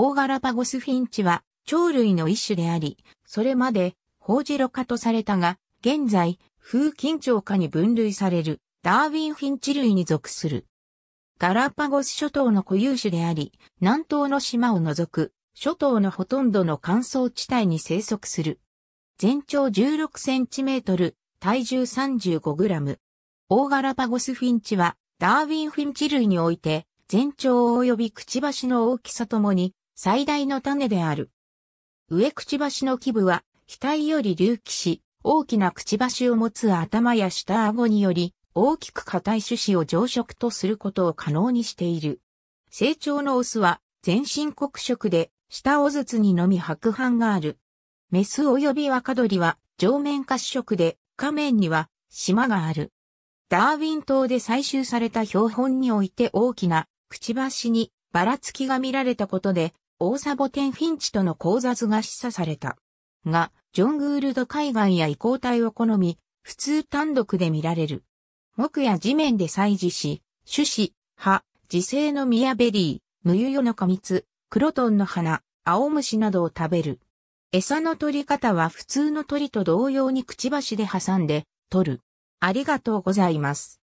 大ガラパゴスフィンチは鳥類の一種であり、それまでホウジロ科とされたが、現在、風緊張科に分類されるダーウィンフィンチ類に属する。ガラパゴス諸島の固有種であり、南東の島を除く、諸島のほとんどの乾燥地帯に生息する。全長16センチメートル、体重35グラム。大ガラパゴスフィンチは、ダーウィンフィンチ類において、全長及びくちばしの大きさともに、最大の種である。上くちばしの基部は、額より隆起し、大きなくちばしを持つ頭や下顎により、大きく硬い種子を常食とすることを可能にしている。成長のオスは、全身黒色で、下尾筒にのみ白斑がある。メス及び若鳥は、上面褐色で、下面には、島がある。ダーウィン島で採集された標本において大きな、くちばしにばらつきが見られたことで、大サボテン・フィンチとの交雑が示唆された。が、ジョン・グールド海岸や移行体を好み、普通単独で見られる。木や地面で採事し、種子、葉、自生のミヤベリー、ムユヨのミツ、クロトンの花、青虫などを食べる。餌の取り方は普通の鳥と同様にくちばしで挟んで、取る。ありがとうございます。